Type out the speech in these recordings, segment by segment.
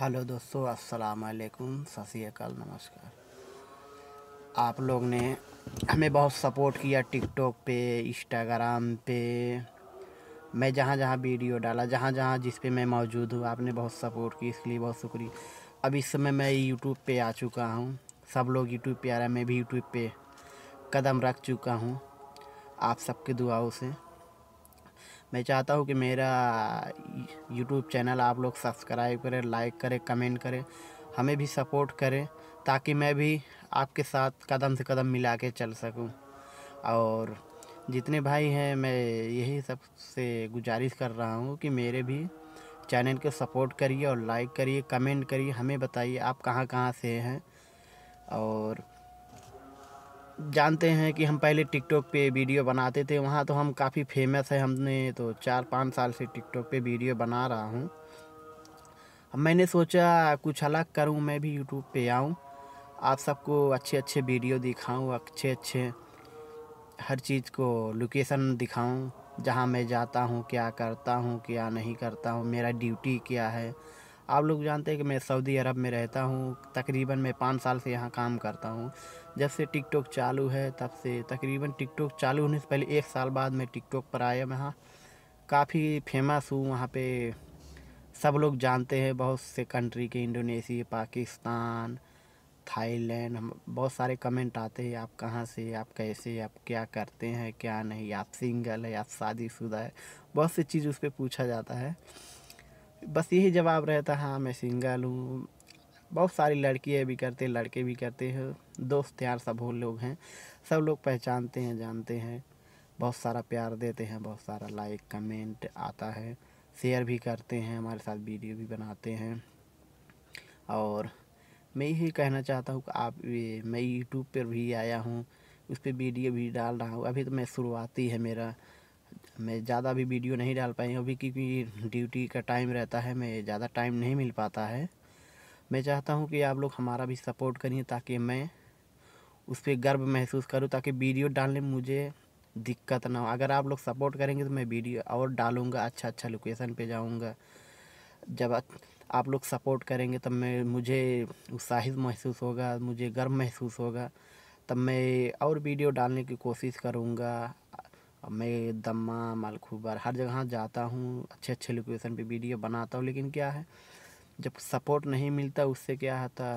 hello दोस्तों अस्सलाम वालेकुम सत नमस्कार आप लोग ने हमें बहुत सपोर्ट किया टिकटॉक पे इंस्टाग्राम पे मैं जहाँ जहाँ वीडियो डाला जहाँ जहाँ जिस पे मैं मौजूद हूँ आपने बहुत सपोर्ट की इसके लिए बहुत शुक्रिया अब इस समय मैं यूट्यूब पे आ चुका हूँ सब लोग यूट्यूब पे आ रहा है मैं भी यूट्यूब पे कदम रख चुका हूँ आप सबके दुआओं से मैं चाहता हूँ कि मेरा यूट्यूब चैनल आप लोग सब्सक्राइब करें लाइक करें कमेंट करें हमें भी सपोर्ट करें ताकि मैं भी आपके साथ कदम से कदम मिला के चल सकूँ और जितने भाई हैं मैं यही सब से गुजारिश कर रहा हूँ कि मेरे भी चैनल को सपोर्ट करिए और लाइक करिए कमेंट करिए हमें बताइए आप कहाँ कहाँ से हैं और जानते हैं कि हम पहले टिकटॉक पे वीडियो बनाते थे वहाँ तो हम काफ़ी फेमस है हमने तो चार पाँच साल से टिकटॉक पे वीडियो बना रहा हूँ मैंने सोचा कुछ अलग करूँ मैं भी यूट्यूब पे आऊँ आप सबको अच्छे अच्छे वीडियो दिखाऊँ अच्छे अच्छे हर चीज़ को लोकेशन दिखाऊँ जहाँ मैं जाता हूँ क्या करता हूँ क्या नहीं करता हूँ मेरा ड्यूटी क्या है आप लोग जानते हैं कि मैं सऊदी अरब में रहता हूँ तकरीबन मैं पाँच साल से यहाँ काम करता हूँ जब से टिकटॉक चालू है तब से तकरीबन टिकटॉक चालू होने से पहले एक साल बाद मैं टिकटॉक पर आया वहाँ काफ़ी फेमस हूँ वहाँ पे सब लोग जानते हैं बहुत से कंट्री के इंडोनेशिया पाकिस्तान थाईलैंड हम बहुत सारे कमेंट आते हैं आप कहाँ से आप कैसे आप क्या करते हैं क्या नहीं आप सिंगल है आप शादीशुदा है बहुत सी चीज़ उस पर पूछा जाता है बस यही जवाब रहता हाँ मैं सिंगल हूँ बहुत सारी लड़कियाँ भी करते लड़के भी करते हैं दोस्त यार सब वो लोग हैं सब लोग पहचानते हैं जानते हैं बहुत सारा प्यार देते हैं बहुत सारा लाइक कमेंट आता है शेयर भी करते हैं हमारे साथ वीडियो भी बनाते हैं और मैं यही कहना चाहता हूँ कि आप ये मैं यूट्यूब पर भी आया हूँ उस पर वीडियो भी डाल रहा हूँ अभी तो मैं शुरुआती है मेरा मैं ज़्यादा भी वीडियो नहीं डाल पाई अभी क्योंकि ड्यूटी का टाइम रहता है मैं ज़्यादा टाइम नहीं मिल पाता है मैं चाहता हूँ कि आप लोग हमारा भी सपोर्ट करिए ताकि मैं उस पर गर्व महसूस करूँ ताकि वीडियो डालने में मुझे दिक्कत ना हो अगर आप लोग सपोर्ट करेंगे तो मैं वीडियो और डालूँगा अच्छा अच्छा लोकेशन पर जाऊँगा जब आप लोग सपोर्ट करेंगे तब मैं मुझे उत्साहित महसूस होगा मुझे गर्व महसूस होगा तब मैं और वीडियो डालने की कोशिश करूँगा मैं दम्मा मालखूबर हर जगह जाता हूँ अच्छे अच्छे लोकेशन पे वीडियो बनाता हूँ लेकिन क्या है जब सपोर्ट नहीं मिलता उससे क्या होता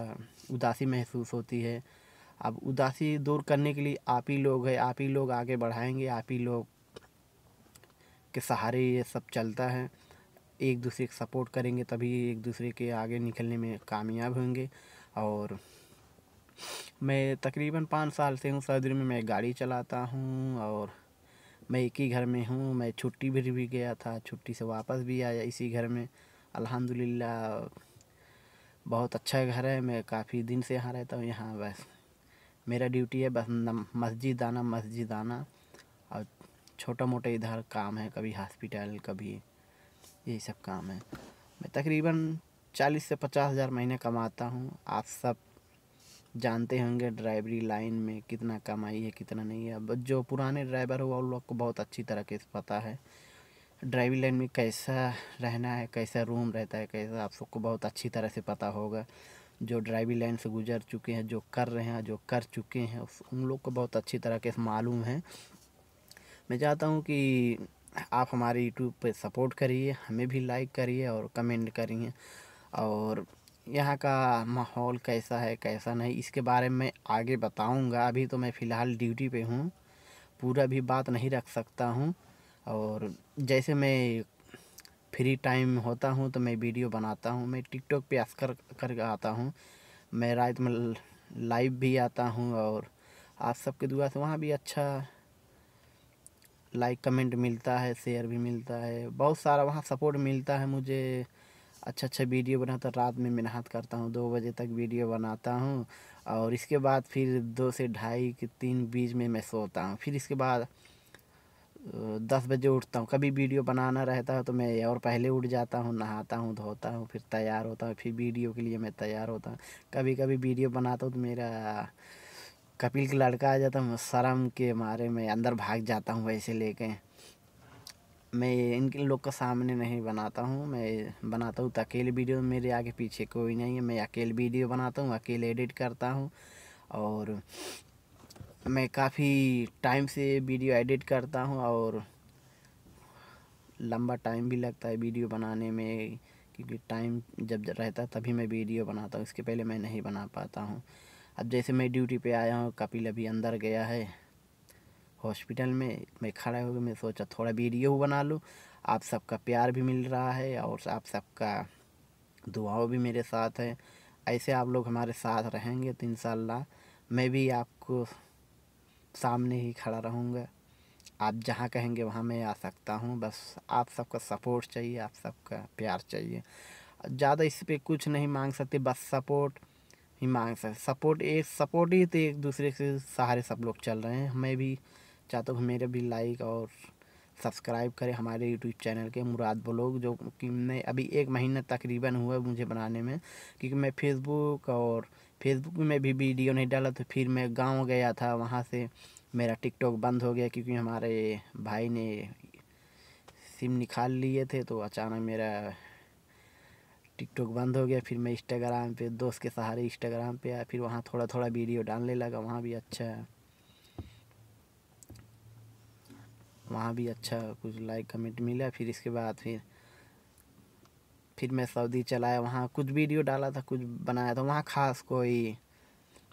उदासी महसूस होती है अब उदासी दूर करने के लिए आप ही लोग है आप ही लोग आगे बढ़ाएंगे आप ही लोग के सहारे ये सब चलता है एक दूसरे के सपोर्ट करेंगे तभी एक दूसरे के आगे निकलने में कामयाब होंगे और मैं तकरीबन पाँच साल से हूँ सर्दी में मैं गाड़ी चलाता हूँ और मैं एक ही घर में हूँ मैं छुट्टी भी भी गया था छुट्टी से वापस भी आया इसी घर में अल्हम्दुलिल्लाह बहुत अच्छा घर है मैं काफ़ी दिन से यहाँ रहता हूँ यहाँ बस मेरा ड्यूटी है बस मस्जिद आना मस्जिद आना और छोटा मोटा इधर काम है कभी हॉस्पिटल कभी यही सब काम है मैं तकरीबन चालीस से पचास हज़ार महीने कमाता हूँ आप सब जानते होंगे ड्राइवरी लाइन में कितना कमाई है कितना नहीं है अब जो पुराने ड्राइवर हुआ उन लोग को बहुत अच्छी तरह के पता है ड्राइवरी लाइन में कैसा रहना है कैसा रूम रहता है कैसा आप सबको बहुत अच्छी तरह से पता होगा जो ड्राइविंग लाइन से गुजर चुके हैं जो कर रहे हैं जो कर चुके हैं उन लोग को बहुत अच्छी तरह के मालूम है मैं चाहता हूँ कि आप हमारे यूट्यूब पे सपोर्ट करिए हमें भी लाइक करिए और कमेंट करिए और यहाँ का माहौल कैसा है कैसा नहीं इसके बारे में आगे बताऊँगा अभी तो मैं फ़िलहाल ड्यूटी पे हूँ पूरा भी बात नहीं रख सकता हूँ और जैसे मैं फ्री टाइम होता हूँ तो मैं वीडियो बनाता हूँ मैं टिकटॉक पे असकर कर आता हूँ मैं रात में लाइव भी आता हूँ और आप सबके दुआ से वहाँ भी अच्छा लाइक कमेंट मिलता है शेयर भी मिलता है बहुत सारा वहाँ सपोर्ट मिलता है मुझे अच्छा अच्छा वीडियो बनाता रात में मेहनत करता हूँ दो बजे तक वीडियो बनाता हूँ और इसके बाद फिर दो से ढाई के तीन बीच में मैं सोता हूँ फिर इसके बाद दस बजे उठता हूँ कभी वीडियो बनाना रहता है तो मैं और पहले उठ जाता हूँ नहाता हूँ धोता हूँ फिर तैयार होता हूँ फिर वीडियो के लिए मैं तैयार होता हूँ कभी कभी वीडियो बनाता हूँ तो मेरा कपिल का लड़का आ जाता हूँ शर्म के मारे मैं अंदर भाग जाता हूँ वैसे लेके मैं इन लोग का सामने नहीं बनाता हूँ मैं बनाता हूँ तो अकेले वीडियो मेरे आगे पीछे कोई नहीं है मैं अकेले वीडियो बनाता हूँ अकेले एडिट करता हूँ और मैं काफ़ी टाइम से वीडियो एडिट करता हूँ और लंबा टाइम भी लगता है वीडियो बनाने में क्योंकि टाइम जब रहता है तभी मैं वीडियो बनाता हूँ इसके पहले मैं नहीं बना पाता हूँ अब जैसे मैं ड्यूटी पे आया हूँ कपिल अभी अंदर गया है हॉस्पिटल में मैं खड़ा हो मैं सोचा थोड़ा वीडियो बना लूँ आप सबका प्यार भी मिल रहा है और आप सबका दुआओं भी मेरे साथ है ऐसे आप लोग हमारे साथ रहेंगे तो इन मैं भी आपको सामने ही खड़ा रहूँगा आप जहाँ कहेंगे वहाँ मैं आ सकता हूँ बस आप सबका सपोर्ट चाहिए आप सबका प्यार चाहिए ज़्यादा इस पर कुछ नहीं मांग सकते बस सपोर्ट ही मांग सकते सपोर्ट एक सपोर्ट ही तो एक दूसरे के सहारे सब लोग चल रहे हैं मैं भी चाहते हो मेरे भी लाइक और सब्सक्राइब करें हमारे यूट्यूब चैनल के मुराद ब्लॉग जो कि मैं अभी एक महीना तकरीबन हुआ मुझे बनाने में क्योंकि मैं फेसबुक और फेसबुक में भी वीडियो नहीं डाला तो फिर मैं गांव गया था वहाँ से मेरा टिकटॉक बंद हो गया क्योंकि हमारे भाई ने सिम निकाल लिए थे तो अचानक मेरा टिकटॉक बंद हो गया फिर मैं इंस्टाग्राम पे दोस्त के सहारे इंस्टाग्राम पे आया फिर वहाँ थोड़ा थोड़ा वीडियो डालने लगा वहाँ भी अच्छा वहाँ भी अच्छा कुछ लाइक कमेंट मिला फिर इसके बाद फिर फिर मैं सऊदी चलाया वहाँ कुछ वीडियो डाला था कुछ बनाया था वहाँ ख़ास कोई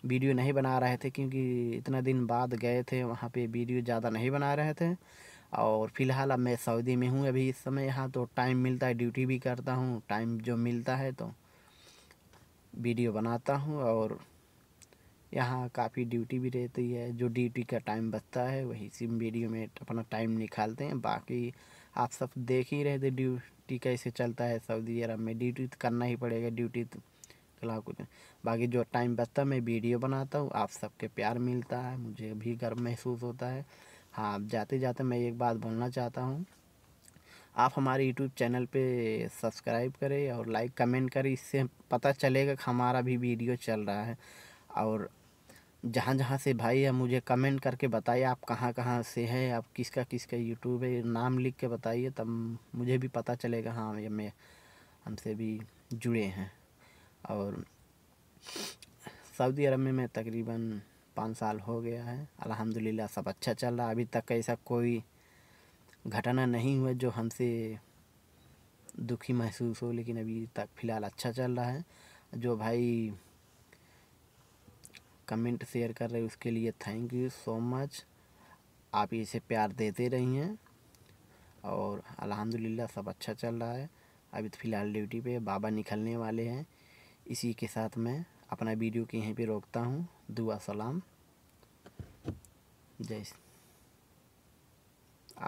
वीडियो नहीं बना रहे थे क्योंकि इतना दिन बाद गए थे वहाँ पे वीडियो ज़्यादा नहीं बना रहे थे और फिलहाल अब मैं सऊदी में हूँ अभी इस समय यहाँ तो टाइम मिलता है ड्यूटी भी करता हूँ टाइम जो मिलता है तो वीडियो बनाता हूँ और यहाँ काफ़ी ड्यूटी भी रहती है जो ड्यूटी का टाइम बचता है वही सिम वीडियो में अपना टाइम निकालते हैं बाकी आप सब देख ही रहे थे ड्यूटी कैसे चलता है सऊदी अरब में ड्यूटी तो करना ही पड़ेगा ड्यूटी तो खिलाफ कुछ बाकी जो टाइम बचता है मैं वीडियो बनाता हूँ आप सबके प्यार मिलता है मुझे भी गर्व महसूस होता है हाँ आप जाते जाते मैं एक बात बोलना चाहता हूँ आप हमारे यूट्यूब चैनल पे सब्सक्राइब करें और लाइक कमेंट करें इससे पता चलेगा कि हमारा भी वीडियो चल रहा है और जहाँ जहाँ से भाई है मुझे कमेंट करके बताइए आप कहाँ कहाँ से हैं आप किसका किसका यूट्यूब है नाम लिख के बताइए तब मुझे भी पता चलेगा हाँ ये मैं हमसे भी जुड़े हैं और सऊदी अरब में मैं तकरीबन पाँच साल हो गया है अल्हम्दुलिल्लाह सब अच्छा चल रहा अभी तक ऐसा कोई घटना नहीं हुआ जो हमसे दुखी महसूस हो लेकिन अभी तक फ़िलहाल अच्छा चल रहा है जो भाई कमेंट शेयर कर रहे हैं उसके लिए थैंक यू सो मच आप इसे प्यार देते रहिए और अल्हम्दुलिल्लाह सब अच्छा चल रहा है अभी तो फ़िलहाल ड्यूटी पे बाबा निकलने वाले हैं इसी के साथ मैं अपना वीडियो के यहीं पे रोकता हूँ दुआ सलाम जय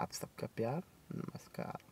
आप सबका प्यार नमस्कार